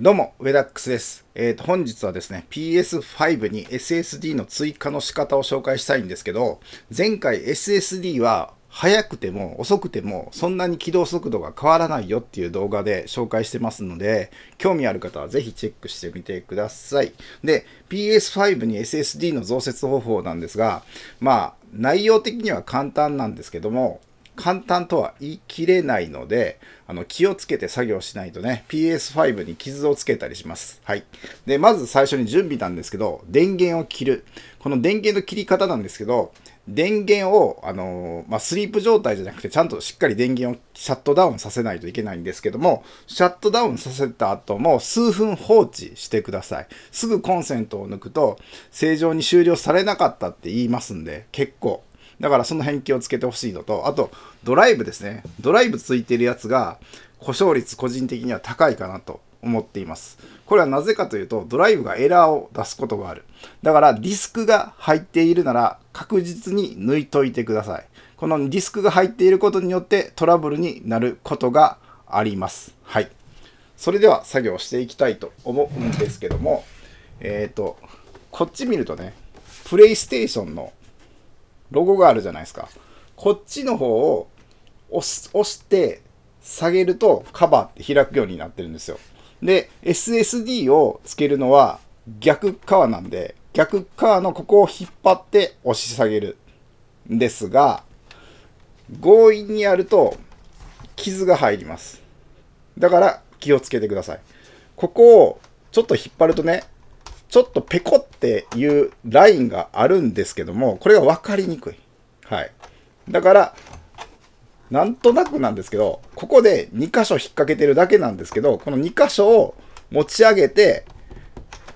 どうも、ウェダックスです。えっ、ー、と、本日はですね、PS5 に SSD の追加の仕方を紹介したいんですけど、前回 SSD は早くても遅くてもそんなに起動速度が変わらないよっていう動画で紹介してますので、興味ある方はぜひチェックしてみてください。で、PS5 に SSD の増設方法なんですが、まあ、内容的には簡単なんですけども、簡単とは言い切れないので、あの、気をつけて作業しないとね、PS5 に傷をつけたりします。はい。で、まず最初に準備なんですけど、電源を切る。この電源の切り方なんですけど、電源を、あのー、まあ、スリープ状態じゃなくて、ちゃんとしっかり電源をシャットダウンさせないといけないんですけども、シャットダウンさせた後も数分放置してください。すぐコンセントを抜くと、正常に終了されなかったって言いますんで、結構だからその辺気をつけてほしいのと、あとドライブですね。ドライブついてるやつが故障率個人的には高いかなと思っています。これはなぜかというとドライブがエラーを出すことがある。だからディスクが入っているなら確実に抜いといてください。このディスクが入っていることによってトラブルになることがあります。はい。それでは作業していきたいと思うんですけども、えっ、ー、と、こっち見るとね、プレイステーションのロゴがあるじゃないですか。こっちの方を押し押して下げるとカバーって開くようになってるんですよ。で、SSD をつけるのは逆側なんで、逆側のここを引っ張って押し下げるんですが、強引にやると傷が入ります。だから気をつけてください。ここをちょっと引っ張るとね、ちょっとペコっっていうラインがあるんですけども、これが分かりにくい。はい。だから、なんとなくなんですけど、ここで2箇所引っ掛けてるだけなんですけど、この2箇所を持ち上げて、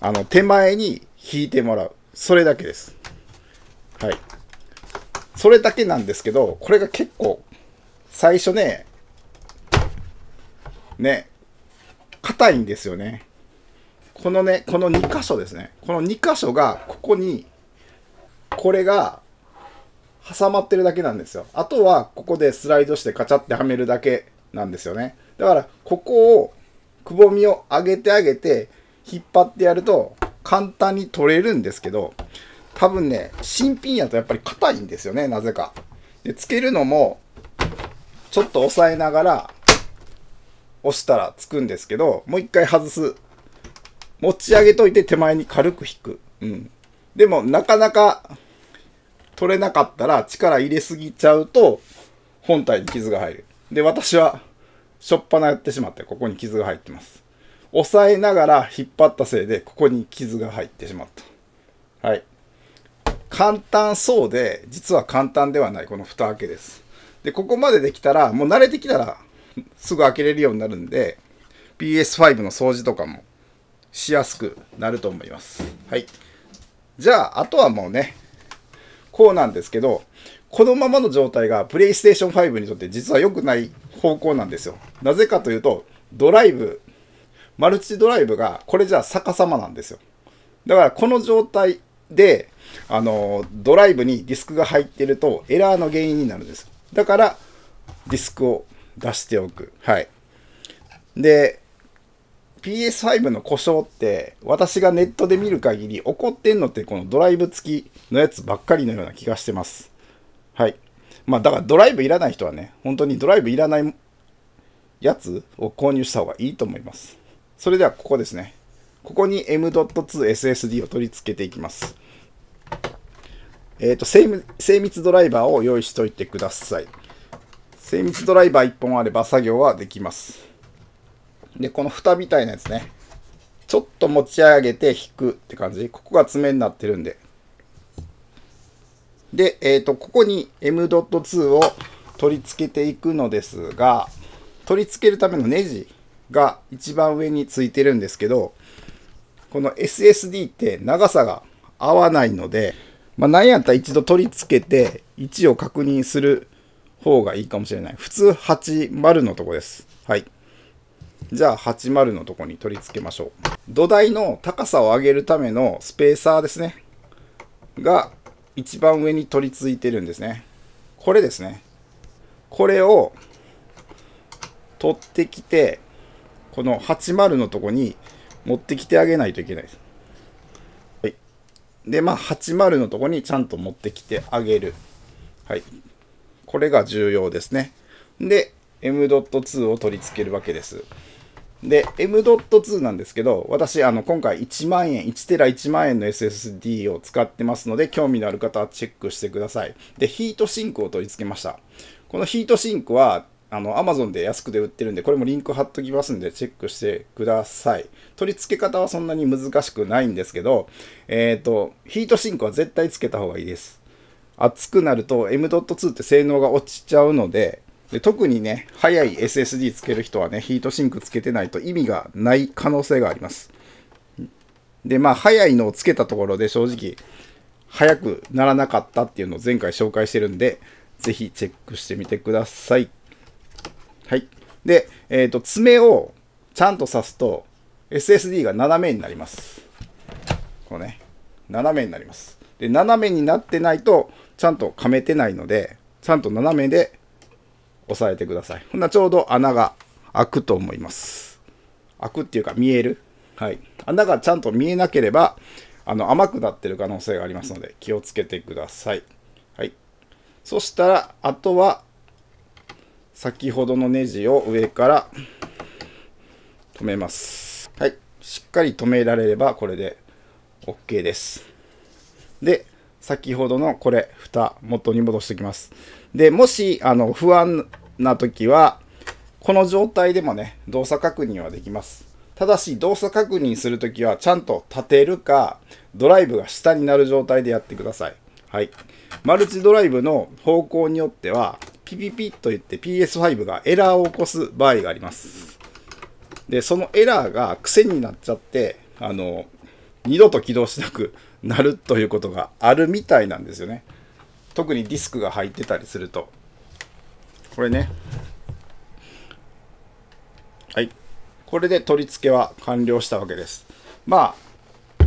あの、手前に引いてもらう。それだけです。はい。それだけなんですけど、これが結構、最初ね、ね、硬いんですよね。このね、この2箇所ですね。この2箇所が、ここに、これが、挟まってるだけなんですよ。あとは、ここでスライドしてカチャってはめるだけなんですよね。だから、ここを、くぼみを上げてあげて、引っ張ってやると、簡単に取れるんですけど、多分ね、新品やとやっぱり硬いんですよね、なぜか。で、つけるのも、ちょっと押さえながら、押したらつくんですけど、もう一回外す持ち上げといて手前に軽く引く。うん。でも、なかなか取れなかったら力入れすぎちゃうと、本体に傷が入る。で、私は、しょっぱなやってしまって、ここに傷が入ってます。押さえながら引っ張ったせいで、ここに傷が入ってしまった。はい。簡単そうで、実は簡単ではない、この蓋開けです。で、ここまでできたら、もう慣れてきたら、すぐ開けれるようになるんで、PS5 の掃除とかもしやすくなると思います。はい。じゃあ、あとはもうね、こうなんですけど、このままの状態がプレイステーション5にとって実は良くない方向なんですよ。なぜかというと、ドライブ、マルチドライブがこれじゃあ逆さまなんですよ。だからこの状態で、あの、ドライブにディスクが入ってるとエラーの原因になるんです。だから、ディスクを出しておく。はい。で、PS5 の故障って、私がネットで見る限り、起こってんのってこのドライブ付きのやつばっかりのような気がしてます。はい。まあ、だからドライブいらない人はね、本当にドライブいらないやつを購入した方がいいと思います。それではここですね。ここに M.2SSD を取り付けていきます。えっ、ー、と精、精密ドライバーを用意しておいてください。精密ドライバー1本あれば作業はできます。で、この蓋みたいなやつね。ちょっと持ち上げて引くって感じ。ここが爪になってるんで。で、えっ、ー、と、ここに M.2 を取り付けていくのですが、取り付けるためのネジが一番上についてるんですけど、この SSD って長さが合わないので、まあ、何やったら一度取り付けて位置を確認する方がいいかもしれない。普通80のとこです。はい。じゃあ80のとこに取り付けましょう。土台の高さを上げるためのスペーサーですね。が一番上に取り付いてるんですね。これですね。これを取ってきて、この80のとこに持ってきてあげないといけないです。はい。で、まあ80のとこにちゃんと持ってきてあげる。はい。これが重要ですね。で、M.2 を取り付けるわけです。で、M.2 なんですけど、私、あの、今回1万円、1テラ1万円の SSD を使ってますので、興味のある方はチェックしてください。で、ヒートシンクを取り付けました。このヒートシンクは、あの、アマゾンで安くで売ってるんで、これもリンク貼っときますんで、チェックしてください。取り付け方はそんなに難しくないんですけど、えっ、ー、と、ヒートシンクは絶対つけた方がいいです。熱くなると M.2 って性能が落ちちゃうので、で特にね、早い SSD つける人はね、ヒートシンクつけてないと意味がない可能性があります。で、まあ、早いのをつけたところで正直、早くならなかったっていうのを前回紹介してるんで、ぜひチェックしてみてください。はい。で、えっ、ー、と、爪をちゃんと刺すと、SSD が斜めになります。こうね、斜めになります。で、斜めになってないと、ちゃんと噛めてないので、ちゃんと斜めで押さえてください。ほんなちょうど穴が開くと思います。開くっていうか見える。はい。穴がちゃんと見えなければ、あの、甘くなってる可能性がありますので、気をつけてください。はい。そしたら、あとは、先ほどのネジを上から止めます。はい。しっかり止められれば、これで OK です。で、先ほどのこれ、蓋、元に戻しておきます。で、もし、あの、不安な時は、この状態でもね、動作確認はできます。ただし、動作確認するときは、ちゃんと立てるか、ドライブが下になる状態でやってください。はい。マルチドライブの方向によっては、ピピピッと言って PS5 がエラーを起こす場合があります。で、そのエラーが癖になっちゃって、あの、二度と起動しなくなるということがあるみたいなんですよね。特にディスクが入ってたりすると。これねはいこれで取り付けは完了したわけですまあ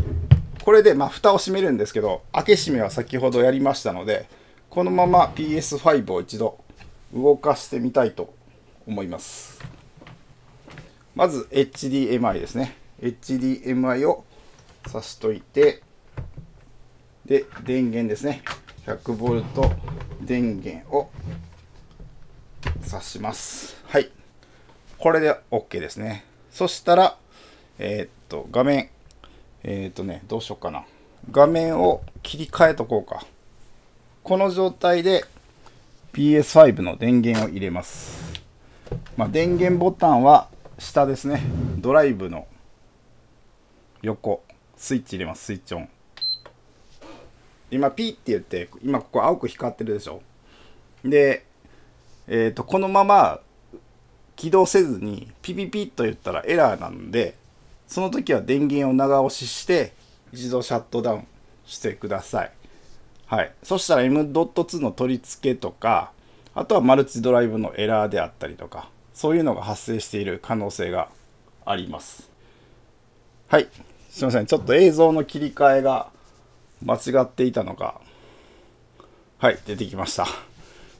これでまあ蓋を閉めるんですけど開け閉めは先ほどやりましたのでこのまま PS5 を一度動かしてみたいと思いますまず HDMI ですね HDMI を挿しといてで電源ですね 100V 電源を刺します。はい。これで OK ですね。そしたら、えー、っと、画面、えー、っとね、どうしようかな。画面を切り替えとこうか。この状態で PS5 の電源を入れます。まあ、電源ボタンは下ですね。ドライブの横。スイッチ入れます。スイッチオン。今ピーって言って、今ここ青く光ってるでしょ。で、えっ、ー、と、このまま起動せずにピピピッと言ったらエラーなんで、その時は電源を長押しして一度シャットダウンしてください。はい。そしたら M.2 の取り付けとか、あとはマルチドライブのエラーであったりとか、そういうのが発生している可能性があります。はい。すいません。ちょっと映像の切り替えが間違っていたのか。はい。出てきました。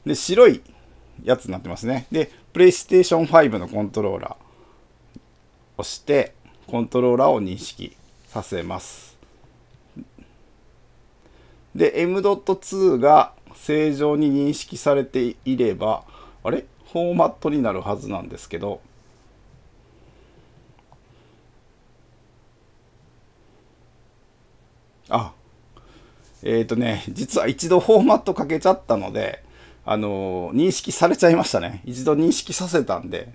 で、白いやつになってますね。で、PlayStation 5のコントローラー押して、コントローラーを認識させます。で、M.2 が正常に認識されていれば、あれフォーマットになるはずなんですけど、あ、えっ、ー、とね、実は一度フォーマットかけちゃったので、あの認識されちゃいましたね。一度認識させたんで、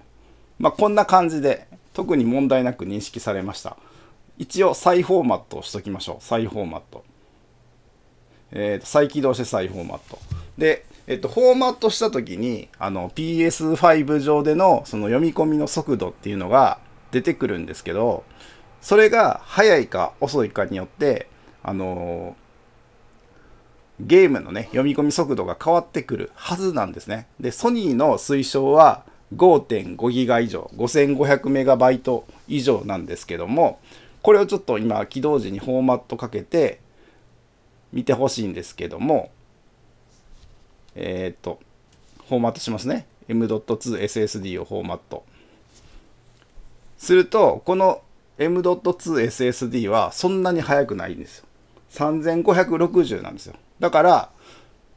まあ、こんな感じで、特に問題なく認識されました。一応再フォーマットをしときましょう。再フォーマット。えっ、ー、と、再起動して再フォーマット。で、えっと、フォーマットした時に、あの、PS5 上での、その読み込みの速度っていうのが出てくるんですけど、それが早いか遅いかによって、あのーゲームのね、読み込み速度が変わってくるはずなんですね。で、ソニーの推奨は5.5ギガ以上、5500メガバイト以上なんですけども、これをちょっと今、起動時にフォーマットかけて見てほしいんですけども、えっ、と、フォーマットしますね。M.2SSD をフォーマット。すると、この M.2SSD はそんなに速くないんですよ。3560なんですよ。だから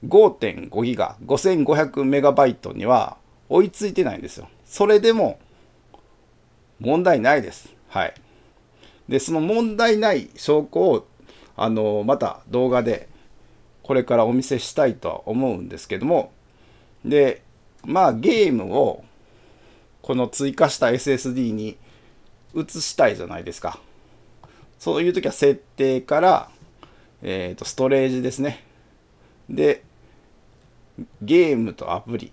5.5ギガ、5500メガバイトには追いついてないんですよ。それでも問題ないです。はい。で、その問題ない証拠を、あの、また動画でこれからお見せしたいとは思うんですけども、で、まあゲームをこの追加した SSD に移したいじゃないですか。そういう時は設定から、えっ、ー、と、ストレージですね。で、ゲームとアプリ、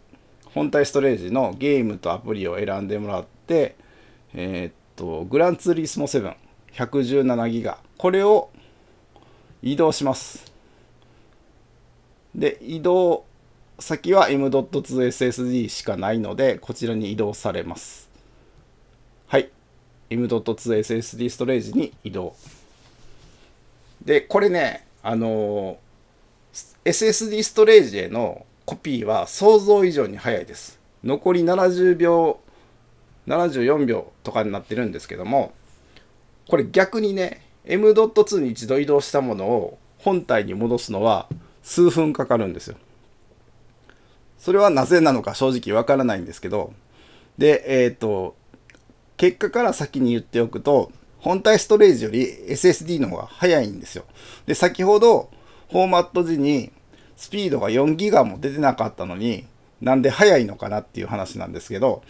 本体ストレージのゲームとアプリを選んでもらって、えー、っと、グランツーリスモ7、117ギガ、これを移動します。で、移動先は M.2SSD しかないので、こちらに移動されます。はい。M.2SSD ストレージに移動。で、これね、あのー SSD ストレージへのコピーは想像以上に早いです。残り70秒、74秒とかになってるんですけども、これ逆にね、M.2 に一度移動したものを本体に戻すのは数分かかるんですよ。それはなぜなのか正直わからないんですけど、で、えっ、ー、と、結果から先に言っておくと、本体ストレージより SSD の方が早いんですよ。で、先ほどフォーマット時にスピードが4ギガも出てなかったのに、なんで速いのかなっていう話なんですけど、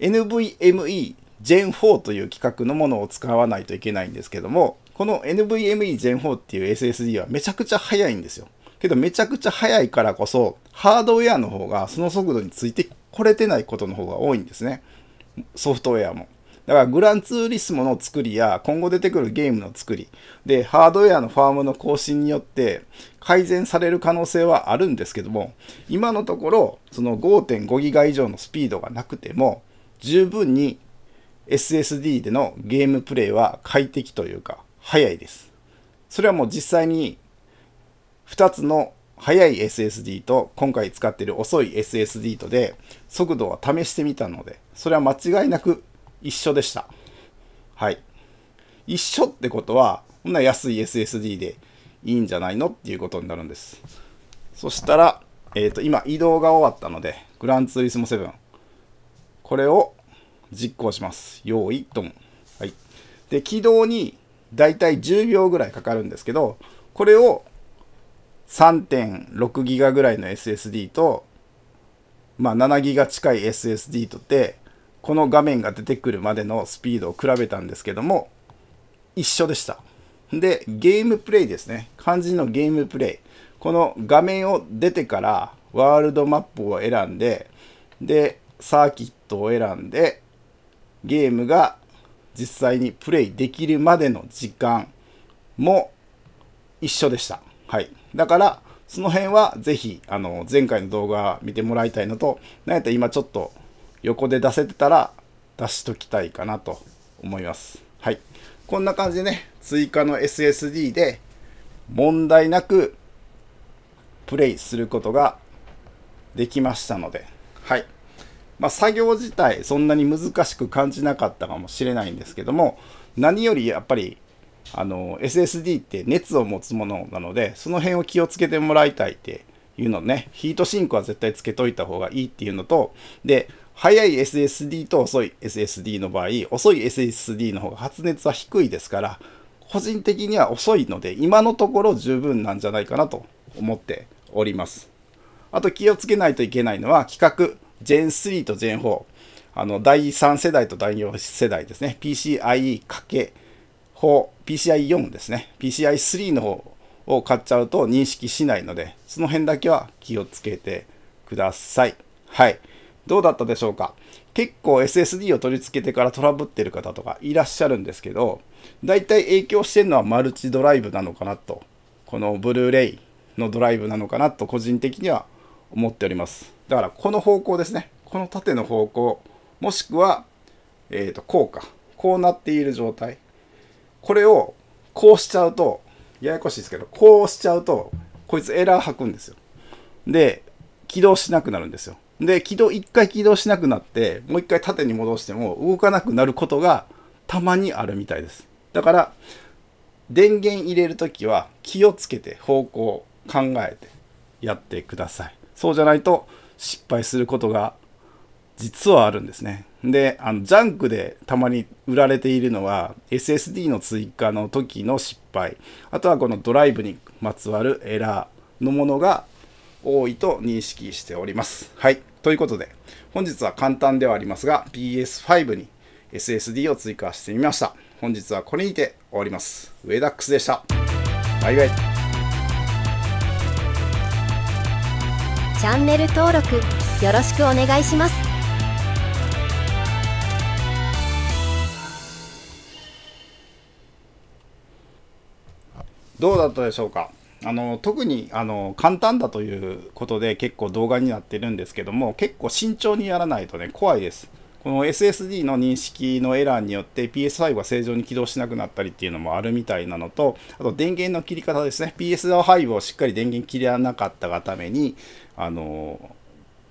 NVMe Gen 4という規格のものを使わないといけないんですけども、この NVMe Gen 4っていう SSD はめちゃくちゃ速いんですよ。けどめちゃくちゃ速いからこそ、ハードウェアの方がその速度についてこれてないことの方が多いんですね。ソフトウェアも。だからグランツーリスモの作りや今後出てくるゲームの作りでハードウェアのファームの更新によって改善される可能性はあるんですけども今のところその5.5ギガ以上のスピードがなくても十分に SSD でのゲームプレイは快適というか早いです。それはもう実際に2つの速い SSD と今回使っている遅い SSD とで速度は試してみたのでそれは間違いなく一緒でした。はい。一緒ってことは、こんな安い SSD でいいんじゃないのっていうことになるんです。そしたら、えっ、ー、と、今移動が終わったので、グランツーリスモ7。これを実行します。用意ドン。はい。で、起動にだいたい10秒ぐらいかかるんですけど、これを3.6ギガぐらいの SSD と、まあ7ギガ近い SSD とて、この画面が出てくるまでのスピードを比べたんですけども一緒でしたでゲームプレイですね肝心のゲームプレイこの画面を出てからワールドマップを選んででサーキットを選んでゲームが実際にプレイできるまでの時間も一緒でした。はい。だから、その辺はぜひ、あの、前回の動画見てもらいたいのと、なんやったら今ちょっと横で出せてたら出しときたいかなと思います。はい。こんな感じでね、追加の SSD で問題なくプレイすることができましたので、はい。まあ、作業自体そんなに難しく感じなかったかもしれないんですけども、何よりやっぱりあの SSD って熱を持つものなので、その辺を気をつけてもらいたいっていうのね、ヒートシンクは絶対つけといた方がいいっていうのと、で、早い SSD と遅い SSD の場合、遅い SSD の方が発熱は低いですから、個人的には遅いので、今のところ十分なんじゃないかなと思っております。あと気をつけないといけないのは、規格 Gen3 と Gen4。あの、第3世代と第4世代ですね。PCIe かけ4、PCIe4 ですね。PCIe3 の方を買っちゃうと認識しないので、その辺だけは気をつけてください。はい。どうだったでしょうか結構 SSD を取り付けてからトラブってる方とかいらっしゃるんですけど、大体影響してるのはマルチドライブなのかなと、このブルーレイのドライブなのかなと個人的には思っております。だからこの方向ですね。この縦の方向、もしくは、えっ、ー、と、こうか。こうなっている状態。これをこうしちゃうと、ややこしいですけど、こうしちゃうと、こいつエラー吐くんですよ。で、起動しなくなるんですよ。で、起動、一回起動しなくなって、もう一回縦に戻しても動かなくなることがたまにあるみたいです。だから、電源入れるときは気をつけて方向を考えてやってください。そうじゃないと失敗することが実はあるんですね。で、あの、ジャンクでたまに売られているのは SSD の追加の時の失敗。あとはこのドライブにまつわるエラーのものが多いと認識しております。はい。ということで、本日は簡単ではありますが、PS5 に SSD を追加してみました。本日はこれにて終わります。ウェダックスでした。バイバイ。チャンネル登録よろしくお願いします。どうだったでしょうかあの特にあの簡単だということで結構動画になってるんですけども結構慎重にやらないとね怖いですこの SSD の認識のエラーによって PS5 が正常に起動しなくなったりっていうのもあるみたいなのとあと電源の切り方ですね PS5 をしっかり電源切らなかったがためにあの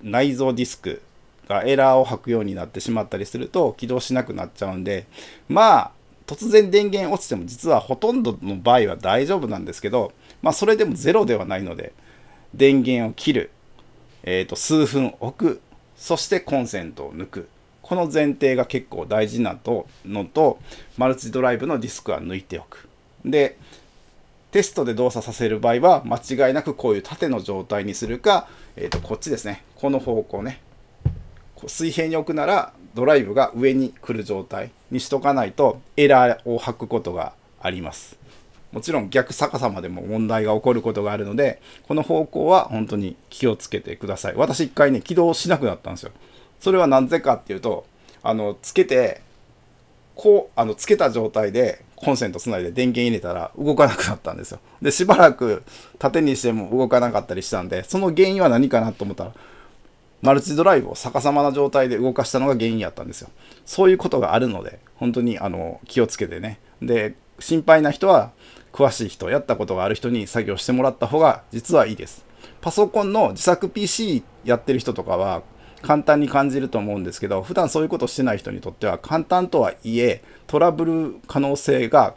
内蔵ディスクがエラーを吐くようになってしまったりすると起動しなくなっちゃうんでまあ突然電源落ちても実はほとんどの場合は大丈夫なんですけどまあ、それでもゼロではないので、電源を切る、えーと、数分置く、そしてコンセントを抜く。この前提が結構大事なのと、マルチドライブのディスクは抜いておく。で、テストで動作させる場合は、間違いなくこういう縦の状態にするか、えっ、ー、と、こっちですね。この方向ね。水平に置くなら、ドライブが上に来る状態にしとかないと、エラーを吐くことがあります。もちろん逆逆さまでも問題が起こることがあるので、この方向は本当に気をつけてください。私一回ね、起動しなくなったんですよ。それはなぜかっていうと、あの、つけて、こう、あの、つけた状態でコンセントつないで電源入れたら動かなくなったんですよ。で、しばらく縦にしても動かなかったりしたんで、その原因は何かなと思ったら、マルチドライブを逆さまな状態で動かしたのが原因やったんですよ。そういうことがあるので、本当にあの気をつけてね。で、心配な人は詳しい人やったことがある人に作業してもらった方が実はいいですパソコンの自作 PC やってる人とかは簡単に感じると思うんですけど普段そういうことしてない人にとっては簡単とはいえトラブル可能性が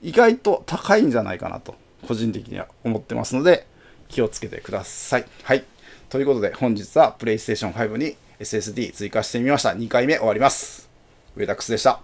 意外と高いんじゃないかなと個人的には思ってますので気をつけてください。はい。ということで本日は PlayStation 5に SSD 追加してみました。2回目終わります。上田クスでした。